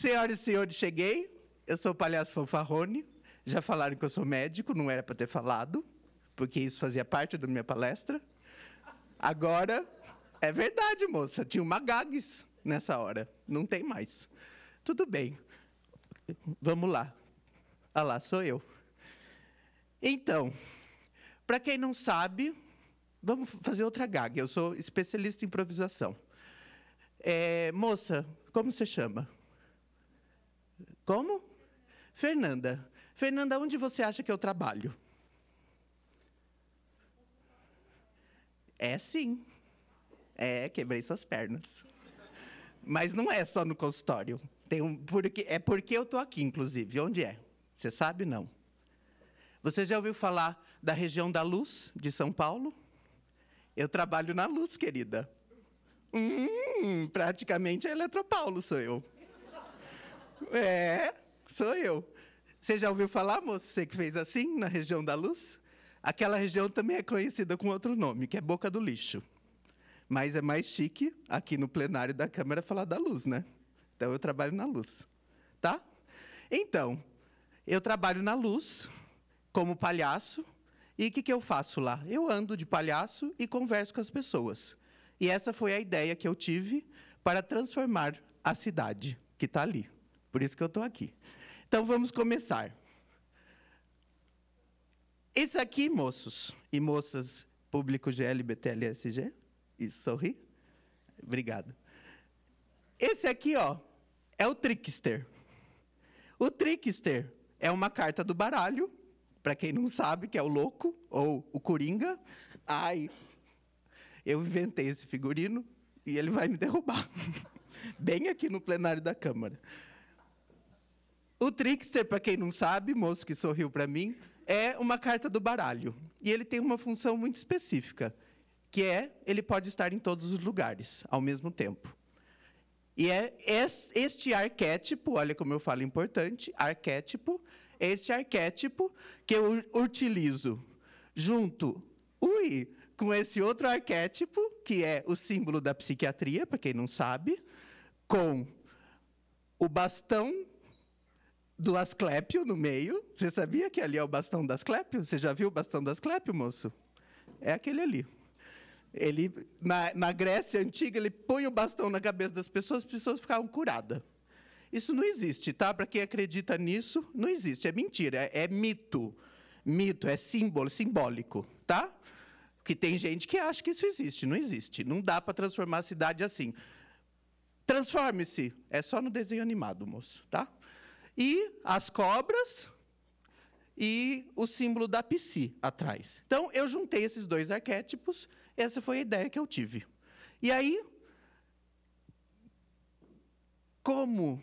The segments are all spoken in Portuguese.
Senhoras e senhores, cheguei. Eu sou o palhaço Fanfarrone. Já falaram que eu sou médico, não era para ter falado, porque isso fazia parte da minha palestra. Agora, é verdade, moça, tinha uma gag nessa hora. Não tem mais. Tudo bem. Vamos lá. Ah lá, sou eu. Então, para quem não sabe, vamos fazer outra gag. Eu sou especialista em improvisação. É, moça, como você chama? Como? Fernanda. Fernanda, onde você acha que eu trabalho? É sim. É, quebrei suas pernas. Mas não é só no consultório. Tem um, porque, é porque eu estou aqui, inclusive. Onde é? Você sabe? Não. Você já ouviu falar da região da luz de São Paulo? Eu trabalho na luz, querida. Hum, praticamente a é Eletropaulo sou eu. É, sou eu. Você já ouviu falar, moço, você que fez assim, na região da luz? Aquela região também é conhecida com outro nome, que é Boca do Lixo. Mas é mais chique aqui no plenário da Câmara falar da luz, né? Então eu trabalho na luz, tá? Então, eu trabalho na luz como palhaço. E o que, que eu faço lá? Eu ando de palhaço e converso com as pessoas. E essa foi a ideia que eu tive para transformar a cidade que está ali. Por isso que eu estou aqui. Então vamos começar. Isso aqui, moços e moças, público GLBTLSG, isso sorri. Obrigado. Esse aqui, ó, é o trickster. O trickster é uma carta do baralho, para quem não sabe, que é o louco ou o coringa. Ai, eu inventei esse figurino e ele vai me derrubar. Bem aqui no plenário da Câmara. O trickster, para quem não sabe, moço que sorriu para mim, é uma carta do baralho. E ele tem uma função muito específica, que é ele pode estar em todos os lugares ao mesmo tempo. E é este arquétipo, olha como eu falo importante, arquétipo, este arquétipo que eu utilizo junto, ui, com esse outro arquétipo, que é o símbolo da psiquiatria, para quem não sabe, com o bastão do Asclépio no meio. Você sabia que ali é o bastão do Asclépio? Você já viu o bastão do Asclépio, moço? É aquele ali. Ele, na, na Grécia antiga, ele põe o bastão na cabeça das pessoas, as pessoas ficavam curadas. Isso não existe, tá? Para quem acredita nisso, não existe. É mentira, é, é mito. Mito, é símbolo, simbólico, tá? Que tem gente que acha que isso existe. Não existe. Não dá para transformar a cidade assim. Transforme-se. É só no desenho animado, moço, tá? e as cobras e o símbolo da psi atrás. Então, eu juntei esses dois arquétipos, essa foi a ideia que eu tive. E aí, como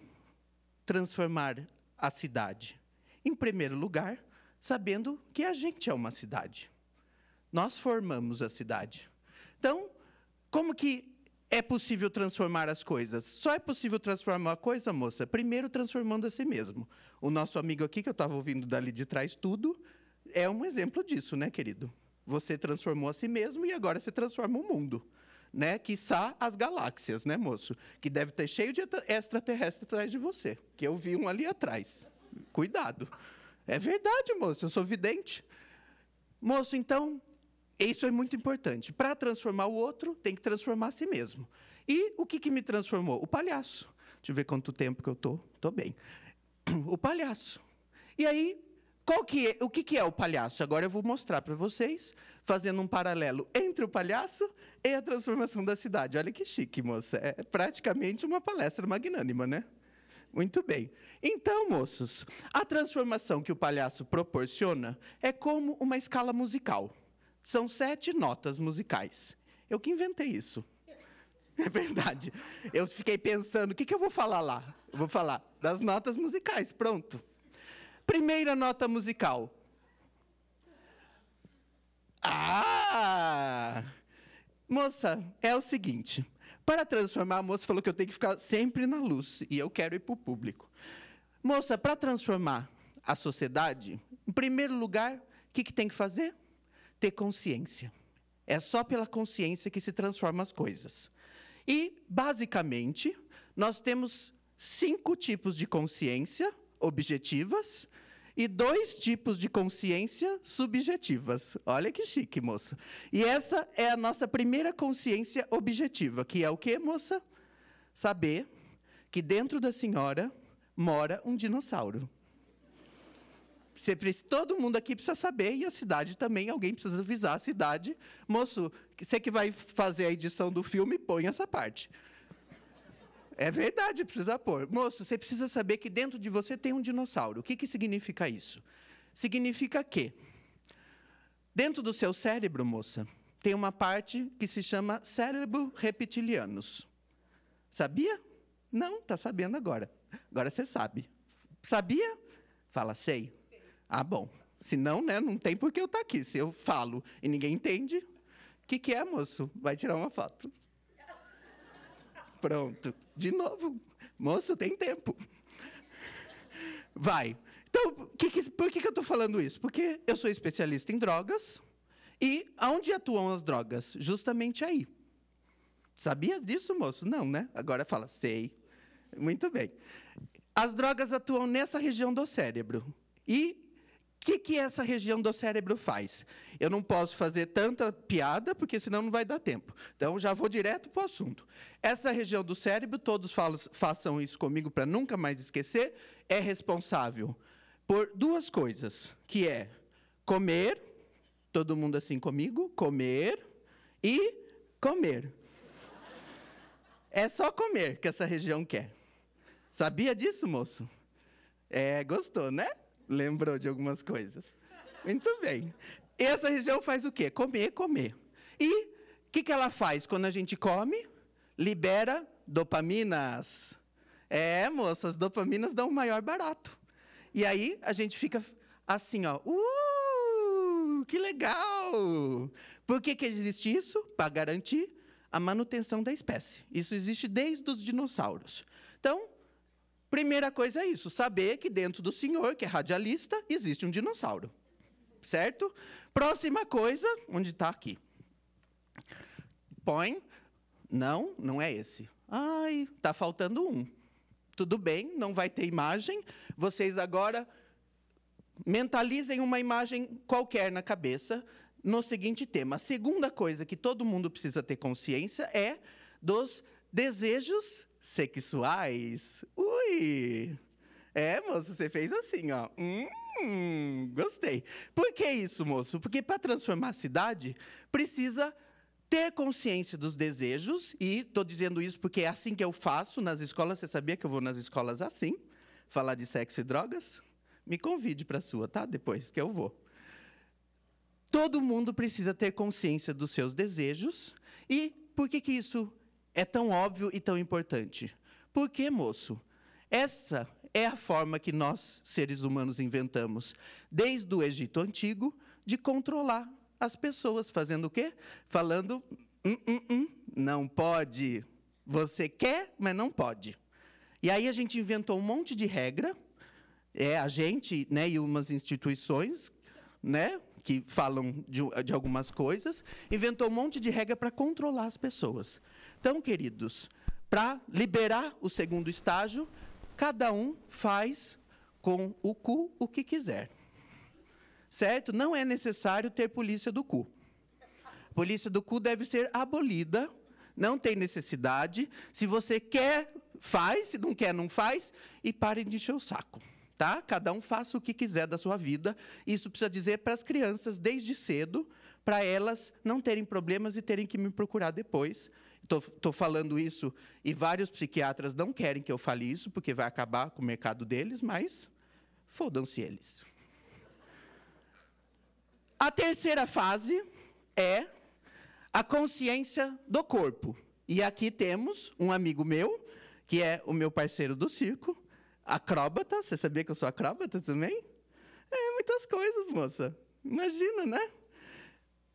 transformar a cidade? Em primeiro lugar, sabendo que a gente é uma cidade. Nós formamos a cidade. Então, como que é possível transformar as coisas. Só é possível transformar a coisa, moça, primeiro transformando a si mesmo. O nosso amigo aqui, que eu estava ouvindo dali de trás tudo, é um exemplo disso, né, querido? Você transformou a si mesmo e agora você transforma o mundo. Né? Quiçá as galáxias, né, moço? Que deve ter cheio de extraterrestre atrás de você. Que eu vi um ali atrás. Cuidado. É verdade, moço, eu sou vidente. Moço, então, isso é muito importante. Para transformar o outro, tem que transformar a si mesmo. E o que, que me transformou? O palhaço. Deixa eu ver quanto tempo que eu estou. Estou bem. O palhaço. E aí, qual que é, o que, que é o palhaço? Agora eu vou mostrar para vocês, fazendo um paralelo entre o palhaço e a transformação da cidade. Olha que chique, moça. É praticamente uma palestra magnânima, né? Muito bem. Então, moços, a transformação que o palhaço proporciona é como uma escala musical são sete notas musicais. Eu que inventei isso. É verdade. Eu fiquei pensando, o que, que eu vou falar lá? Eu vou falar das notas musicais, pronto. Primeira nota musical. Ah! Moça, é o seguinte. Para transformar, a moça falou que eu tenho que ficar sempre na luz e eu quero ir para o público. Moça, para transformar a sociedade, em primeiro lugar, o que, que tem que fazer? ter consciência. É só pela consciência que se transformam as coisas. E, basicamente, nós temos cinco tipos de consciência objetivas e dois tipos de consciência subjetivas. Olha que chique, moço. E essa é a nossa primeira consciência objetiva, que é o quê, moça? Saber que dentro da senhora mora um dinossauro. Você precisa, todo mundo aqui precisa saber e a cidade também, alguém precisa avisar a cidade. Moço, você que vai fazer a edição do filme, põe essa parte. É verdade, precisa pôr. Moço, você precisa saber que dentro de você tem um dinossauro. O que, que significa isso? Significa que dentro do seu cérebro, moça, tem uma parte que se chama cérebro reptilianos. Sabia? Não, está sabendo agora. Agora você sabe. Sabia? Fala, sei. Ah, bom. Senão, né, não tem por que eu estar tá aqui. Se eu falo e ninguém entende, o que, que é, moço? Vai tirar uma foto. Pronto. De novo. Moço, tem tempo. Vai. Então, que que, por que, que eu estou falando isso? Porque eu sou especialista em drogas e onde atuam as drogas? Justamente aí. Sabia disso, moço? Não, né? Agora fala, sei. Muito bem. As drogas atuam nessa região do cérebro. E que, que essa região do cérebro faz? Eu não posso fazer tanta piada, porque senão não vai dar tempo. Então, já vou direto para o assunto. Essa região do cérebro, todos falam, façam isso comigo para nunca mais esquecer, é responsável por duas coisas, que é comer, todo mundo assim comigo, comer e comer. É só comer que essa região quer. Sabia disso, moço? É, gostou, né? lembrou de algumas coisas. Muito bem. Essa região faz o quê? Comer, comer. E o que, que ela faz quando a gente come? Libera dopaminas. É, moças, dopaminas dão o maior barato. E aí a gente fica assim, ó. Uh, que legal! Por que, que existe isso? Para garantir a manutenção da espécie. Isso existe desde os dinossauros. Então, Primeira coisa é isso, saber que dentro do senhor, que é radialista, existe um dinossauro. Certo? Próxima coisa, onde está aqui? Põe. Não, não é esse. Ai, está faltando um. Tudo bem, não vai ter imagem. Vocês agora mentalizem uma imagem qualquer na cabeça no seguinte tema. A segunda coisa que todo mundo precisa ter consciência é dos desejos sexuais. Ui! É, moço, você fez assim, ó. Hum, gostei. Por que isso, moço? Porque para transformar a cidade, precisa ter consciência dos desejos, e estou dizendo isso porque é assim que eu faço nas escolas. Você sabia que eu vou nas escolas assim? Falar de sexo e drogas? Me convide para a sua, tá? Depois que eu vou. Todo mundo precisa ter consciência dos seus desejos. E por que, que isso é tão óbvio e tão importante? Porque, moço, essa é a forma que nós, seres humanos, inventamos, desde o Egito Antigo, de controlar as pessoas, fazendo o quê? Falando, hum, hum, hum, não pode. Você quer, mas não pode. E aí a gente inventou um monte de regra, é a gente né, e umas instituições, né, que falam de, de algumas coisas, inventou um monte de regra para controlar as pessoas. Então, queridos, para liberar o segundo estágio, cada um faz com o cu o que quiser. Certo? Não é necessário ter polícia do cu. polícia do cu deve ser abolida, não tem necessidade. Se você quer, faz, se não quer, não faz, e parem de encher o saco tá? Cada um faça o que quiser da sua vida. Isso precisa dizer para as crianças desde cedo, para elas não terem problemas e terem que me procurar depois. Estou falando isso e vários psiquiatras não querem que eu fale isso, porque vai acabar com o mercado deles, mas fodam-se eles. A terceira fase é a consciência do corpo. E aqui temos um amigo meu, que é o meu parceiro do circo, Acróbata? Você sabia que eu sou acróbata também? É, muitas coisas, moça. Imagina, né?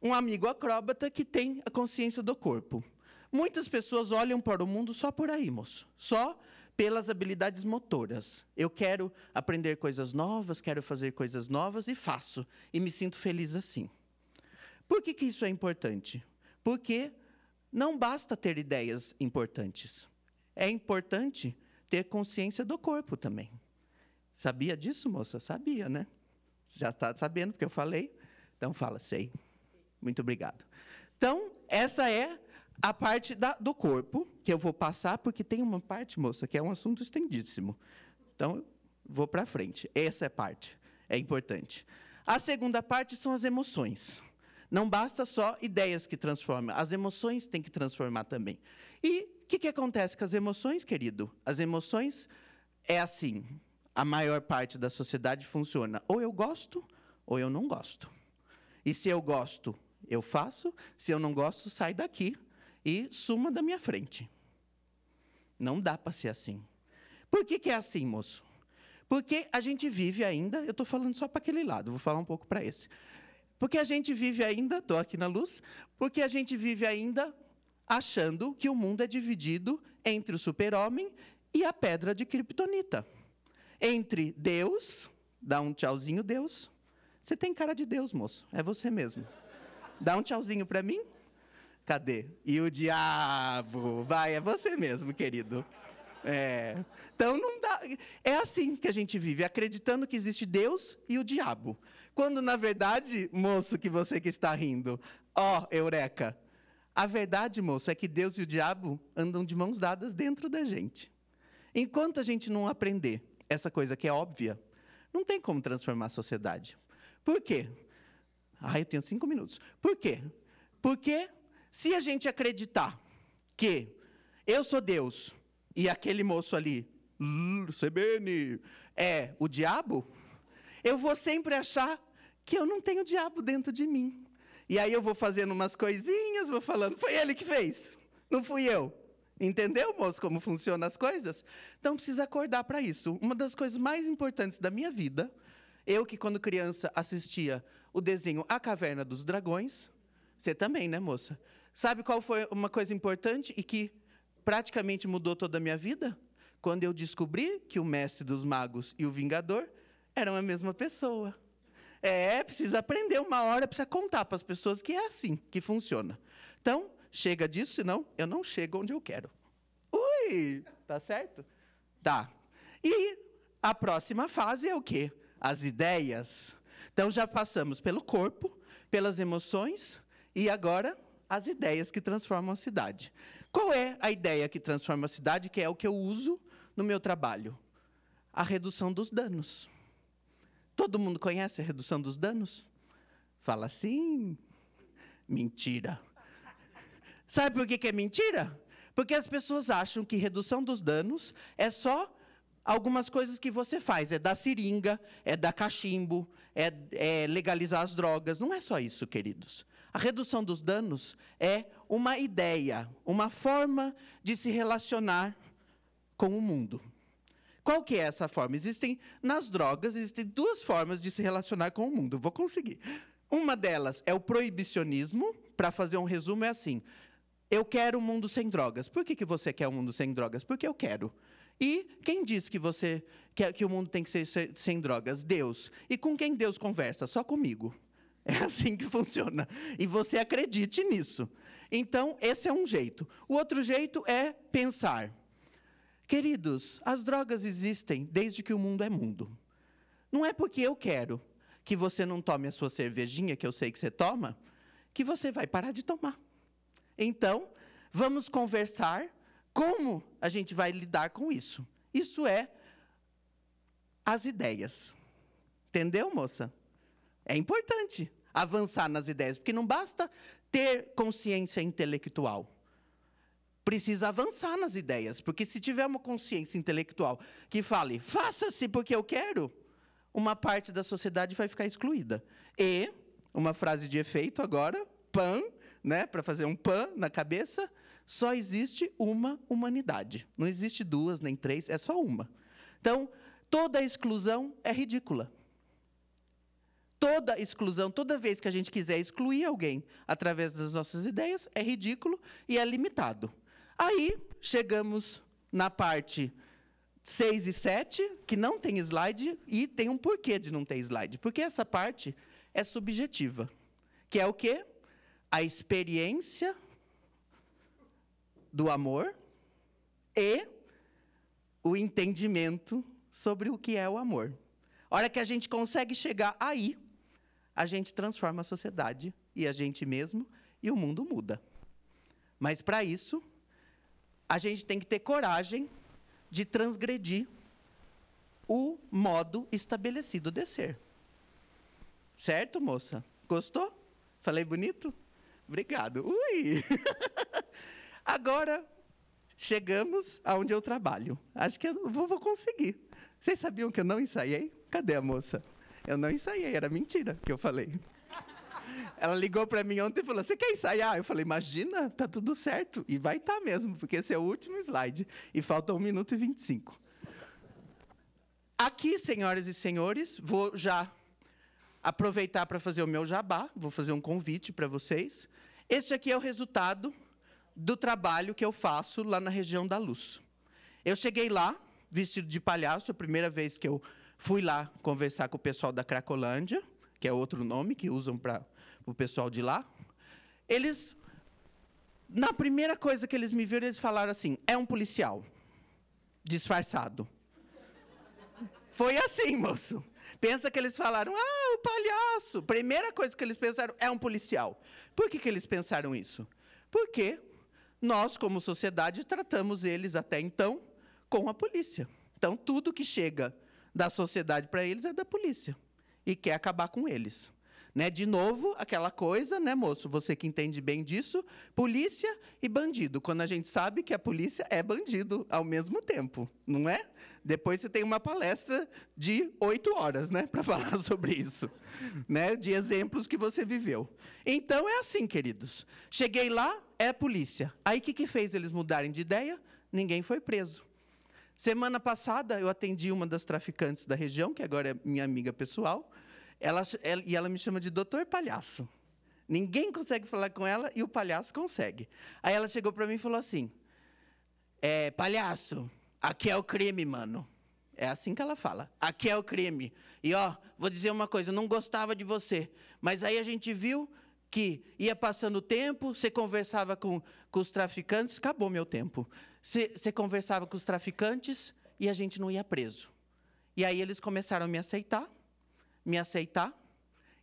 Um amigo acróbata que tem a consciência do corpo. Muitas pessoas olham para o mundo só por aí, moço. Só pelas habilidades motoras. Eu quero aprender coisas novas, quero fazer coisas novas e faço. E me sinto feliz assim. Por que, que isso é importante? Porque não basta ter ideias importantes. É importante ter consciência do corpo também. Sabia disso, moça? Sabia, né? Já está sabendo, porque eu falei. Então, fala, sei. Muito obrigado. Então, essa é a parte da, do corpo, que eu vou passar, porque tem uma parte, moça, que é um assunto estendidíssimo. Então, vou para frente. Essa é a parte. É importante. A segunda parte são as emoções. Não basta só ideias que transformam, as emoções têm que transformar também. E que, que acontece com as emoções, querido? As emoções é assim. A maior parte da sociedade funciona. Ou eu gosto, ou eu não gosto. E se eu gosto, eu faço. Se eu não gosto, sai daqui e suma da minha frente. Não dá para ser assim. Por que, que é assim, moço? Porque a gente vive ainda, eu estou falando só para aquele lado, vou falar um pouco para esse. Porque a gente vive ainda, estou aqui na luz, porque a gente vive ainda achando que o mundo é dividido entre o super-homem e a pedra de Kryptonita. Entre Deus, dá um tchauzinho, Deus. Você tem cara de Deus, moço, é você mesmo. Dá um tchauzinho para mim. Cadê? E o diabo? Vai, é você mesmo, querido. É. Então não dá. É assim que a gente vive, acreditando que existe Deus e o diabo. Quando na verdade, moço que você que está rindo, ó, eureka, a verdade, moço, é que Deus e o diabo andam de mãos dadas dentro da gente. Enquanto a gente não aprender essa coisa que é óbvia, não tem como transformar a sociedade. Por quê? Ah, eu tenho cinco minutos. Por quê? Porque se a gente acreditar que eu sou Deus e aquele moço ali, CBN, hum, é o diabo, eu vou sempre achar que eu não tenho o diabo dentro de mim. E aí eu vou fazendo umas coisinhas, vou falando, foi ele que fez, não fui eu. Entendeu, moço, como funcionam as coisas? Então precisa acordar para isso. Uma das coisas mais importantes da minha vida, eu que quando criança assistia o desenho A Caverna dos Dragões, você também, né, moça? Sabe qual foi uma coisa importante e que praticamente mudou toda a minha vida? Quando eu descobri que o mestre dos magos e o vingador eram a mesma pessoa. É, precisa aprender uma hora, precisa contar para as pessoas que é assim que funciona. Então, chega disso, senão eu não chego onde eu quero. Ui! Tá certo? Tá. E a próxima fase é o quê? As ideias. Então já passamos pelo corpo, pelas emoções e agora as ideias que transformam a cidade. Qual é a ideia que transforma a cidade, que é o que eu uso no meu trabalho? A redução dos danos. Todo mundo conhece a redução dos danos? Fala sim. Mentira. Sabe por que, é mentira? Porque as pessoas acham que redução dos danos é só algumas coisas que você faz. É dar seringa, é dar cachimbo, é, é legalizar as drogas. Não é só isso, queridos. A redução dos danos é uma ideia, uma forma de se relacionar com o mundo. Qual que é essa forma? Existem nas drogas existem duas formas de se relacionar com o mundo. Vou conseguir. Uma delas é o proibicionismo. Para fazer um resumo é assim: eu quero um mundo sem drogas. Por que, que você quer um mundo sem drogas? Porque eu quero. E quem diz que você quer que o mundo tem que ser sem drogas? Deus. E com quem Deus conversa? Só comigo. É assim que funciona. E você acredite nisso. Então, esse é um jeito. O outro jeito é pensar. Queridos, as drogas existem desde que o mundo é mundo. Não é porque eu quero que você não tome a sua cervejinha, que eu sei que você toma, que você vai parar de tomar. Então, vamos conversar como a gente vai lidar com isso. Isso é as ideias. Entendeu, moça? É importante avançar nas ideias, porque não basta ter consciência intelectual precisa avançar nas ideias, porque se tiver uma consciência intelectual que fale, faça-se porque eu quero, uma parte da sociedade vai ficar excluída. E, uma frase de efeito agora, pan, né, para fazer um pan na cabeça, só existe uma humanidade. Não existe duas nem três, é só uma. Então, toda exclusão é ridícula. Toda exclusão, toda vez que a gente quiser excluir alguém através das nossas ideias, é ridículo e é limitado. Aí chegamos na parte 6 e 7, que não tem slide, e tem um porquê de não ter slide. Porque essa parte é subjetiva, que é o quê? A experiência do amor e o entendimento sobre o que é o amor. A hora que a gente consegue chegar aí, a gente transforma a sociedade e a gente mesmo, e o mundo muda. Mas, para isso, a gente tem que ter coragem de transgredir o modo estabelecido de ser. Certo, moça? Gostou? Falei bonito? Obrigado. Ui! Agora chegamos aonde eu trabalho. Acho que eu vou, vou conseguir. Vocês sabiam que eu não ensaiei? Cadê a moça? Eu não ensaiei, era mentira que eu falei. Ela ligou para mim ontem e falou: Você quer ensaiar? Eu falei: Imagina, tá tudo certo. E vai estar tá mesmo, porque esse é o último slide. E falta 1 minuto e 25. Aqui, senhoras e senhores, vou já aproveitar para fazer o meu jabá, vou fazer um convite para vocês. Este aqui é o resultado do trabalho que eu faço lá na região da Luz. Eu cheguei lá vestido de palhaço, a primeira vez que eu fui lá conversar com o pessoal da Cracolândia que é outro nome que usam para o pessoal de lá, eles, na primeira coisa que eles me viram, eles falaram assim: é um policial disfarçado. Foi assim, moço. Pensa que eles falaram, ah, o palhaço. Primeira coisa que eles pensaram é um policial. Por que, que eles pensaram isso? Porque nós, como sociedade, tratamos eles até então com a polícia. Então, tudo que chega da sociedade para eles é da polícia e quer acabar com eles. Né? De novo, aquela coisa, né, moço? Você que entende bem disso, polícia e bandido. Quando a gente sabe que a polícia é bandido ao mesmo tempo, não é? Depois você tem uma palestra de oito horas, né, para falar sobre isso, né? De exemplos que você viveu. Então é assim, queridos. Cheguei lá, é polícia. Aí o que, que fez eles mudarem de ideia? Ninguém foi preso. Semana passada eu atendi uma das traficantes da região, que agora é minha amiga pessoal ela, ela, e ela me chama de doutor palhaço. Ninguém consegue falar com ela e o palhaço consegue. Aí ela chegou para mim e falou assim: é, palhaço, aqui é o crime, mano. É assim que ela fala. Aqui é o crime. E ó, vou dizer uma coisa, não gostava de você. Mas aí a gente viu que ia passando o tempo, você conversava com, com os traficantes, acabou meu tempo. Você, você conversava com os traficantes e a gente não ia preso. E aí eles começaram a me aceitar me aceitar.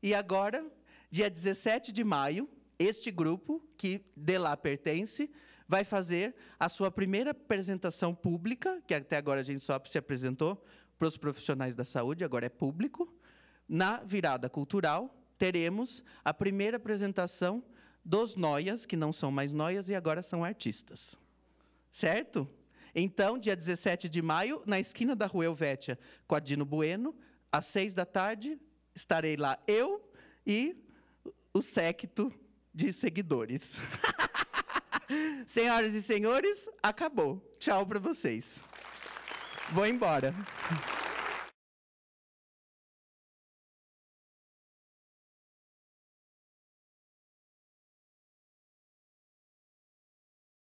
E agora, dia 17 de maio, este grupo, que de lá pertence, vai fazer a sua primeira apresentação pública, que até agora a gente só se apresentou para os profissionais da saúde, agora é público. Na virada cultural, teremos a primeira apresentação dos noias, que não são mais noias e agora são artistas. Certo? Então, dia 17 de maio, na esquina da Rua Elvétia com a Dino Bueno, às seis da tarde estarei lá eu e o séquito de seguidores. Senhoras e senhores, acabou. Tchau para vocês. Vou embora.